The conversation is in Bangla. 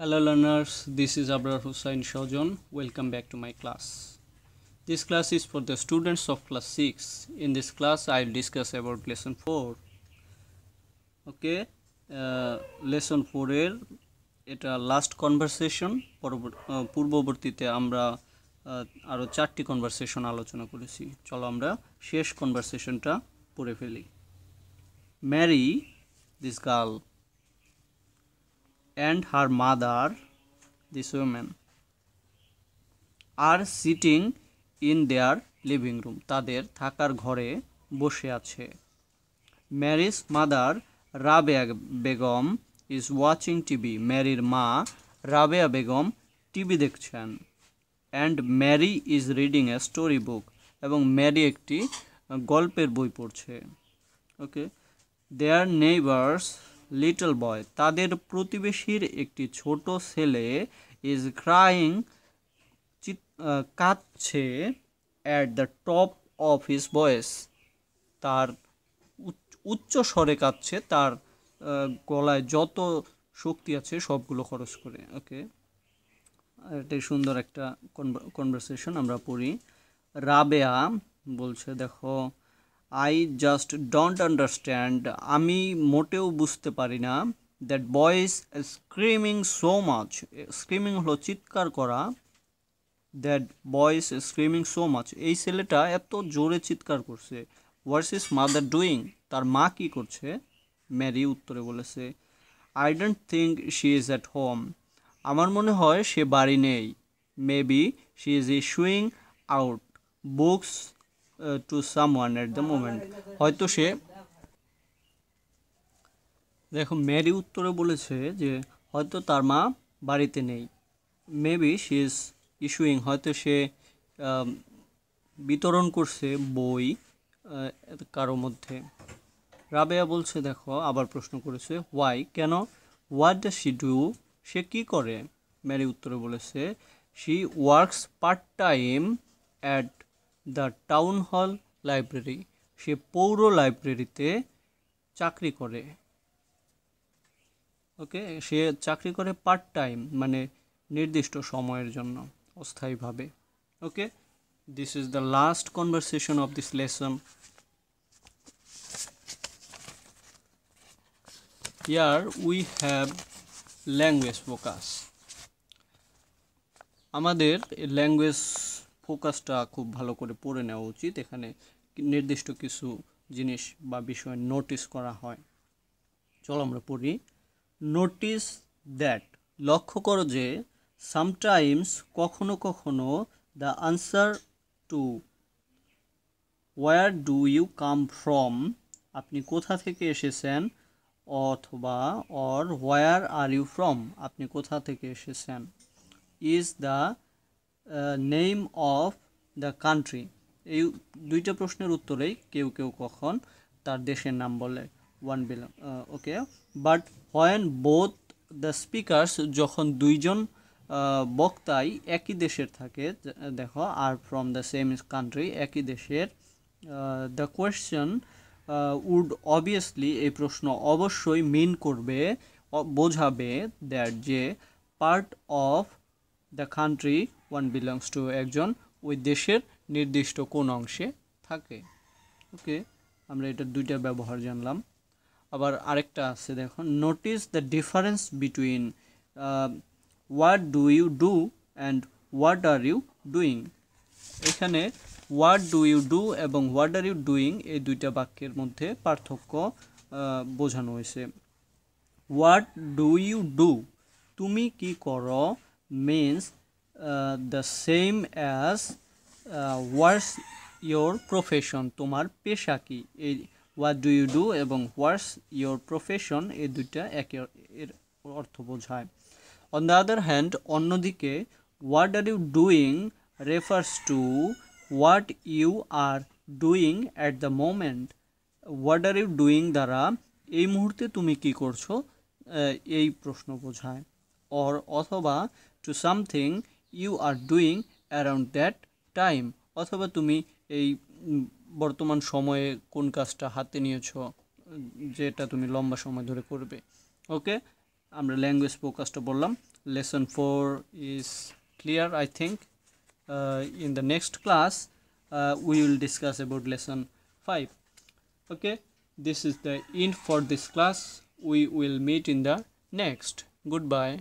Hello learners, this is Abrar Hussain Shaujan. Welcome back to my class. This class is for the students of class 6. In this class, I will discuss about lesson 4. Okay, uh, lesson 4 is এটা লাস্ট কনভারসেশন পূর্ববর্তীতে আমরা আরও চারটি কনভারসেশন আলোচনা করেছি চলো আমরা শেষ কনভারসেশনটা পড়ে ফেলি Mary this girl and her mother, this woman, are sitting in their living room তাদের থাকার ঘরে বসে আছে Mary's mother Rabeya Begum is watching TV ম্যারির মা রাবেয়া বেগম টিভি দেখছেন and Mary is reading a story book এবং ম্যারি একটি গল্পের বই পড়ছে ওকে দেয়ার নেইবার্স লিটল বয় তাদের প্রতিবেশীর একটি ছোট ছেলে ইজ ক্রাইং কাঁদছে at the top of his voice তার উচ্চ স্বরে কাঁদছে তার গলায় যত শক্তি আছে সবগুলো খরচ করে ওকে এটাই সুন্দর একটা কনভার্সেশন আমরা পড়ি রাবেয়া বলছে দেখো আই জাস্ট ডোন্ট আন্ডারস্ট্যান্ড আমি মোটেও বুঝতে পারি না দ্যাট বয়েস স্ক্রিমিং সো মাচ স্ক্রিমিং হলো চিৎকার করা দ্যাট বয়েস স্ক্রিমিং সো মাচ এই ছেলেটা এত জোরে চিৎকার করছে হোয়াটস ইস মাদার ডুইং তার মা কী করছে ম্যারি উত্তরে বলেছে I don't think she is at home আমার মনে হয় সে বাড়ি নেই maybe she is showing out books to someone at the moment হয়তো সে দেখো মেরি উত্তরে বলেছে যে হয়তো তার মা বাড়িতে নেই মেবি শি ইজ ইস্যুইং হয়তো সে um, বিতরণ করছে বই uh, কারো মধ্যে রাবেয়া বলছে দেখো আবার প্রশ্ন করেছে হোয়াই কেন হোয়াট ডা শি ডু সে কি করে ম্যারি উত্তরে বলেছে she works part time at the town hall library সে পৌর লাইব্রেরিতে চাকরি করে ওকে সে চাকরি করে পার্ট টাইম মানে নির্দিষ্ট সময়ের জন্য অস্থায়ীভাবে okay this is the last conversation of this lesson here we have language focus আমাদের ল্যাঙ্গুয়েজ ফোকাসটা খুব ভালো করে পড়ে নেওয়া উচিত এখানে নির্দিষ্ট কিছু জিনিস বা বিষয় নোটিস করা হয় চলো আমরা পড়ি নোটিস দ্যাট লক্ষ্য করো যে সামটাইমস কখনো কখনো the answer to where do you come from আপনি কোথা থেকে এসেছেন অথবা or where are you from আপনি কোথা থেকে এসেছেন is the name of the country এই দুইটা প্রশ্নের উত্তরেই কেউ কেউ কখন তার দেশের নাম বলে one billion okay but when both the speakers যখন দুইজন বক্তাই একই দেশের থাকে দেখো are from the same country একই দেশের দ্য কোয়েশ্চেন উড অবভিয়াসলি এই প্রশ্ন অবশ্যই মিন করবে বোঝাবে দ্যাট যে part of the country one belongs to একজন ওই দেশের নির্দিষ্ট কোন অংশে থাকে ওকে আমরা এটা দুইটা ব্যবহার জানলাম আবার আরেকটা আছে দেখুন notice the difference between what do you do and what are you doing এখানে হোয়াট ডু ইউ ডু এবং হোয়াট আর ইউ ডুইং এই দুইটা বাক্যের মধ্যে পার্থক্য uh, বোঝানো হয়েছে হোয়াট ডু ইউ ডু তুমি কি করো means uh, the same as uh, what's your profession তোমার পেশা কি এই হোয়াট ডু ইউ ডু এবং হোয়াটস ইয়োর প্রফেশন এই দুইটা একে এর অর্থ বোঝায় অন দ্য আদার হ্যান্ড অন্যদিকে what are you doing refers to what you are doing at the moment what are you doing দ্বারা এই মুহূর্তে তুমি কি করছো এই প্রশ্ন বোঝায় অর অথবা to something you are doing around that time অথবা তুমি এই বর্তমান সময়ে কোন কাজটা হাতে নিয়েছো যেটা তুমি লম্বা সময় ধরে করবে ওকে আমরা ল্যাঙ্গুয়েজ ফোকাসটা বললাম lesson four is clear I think in the next class we will discuss about lesson five okay this is the end for this class we will meet in the next good by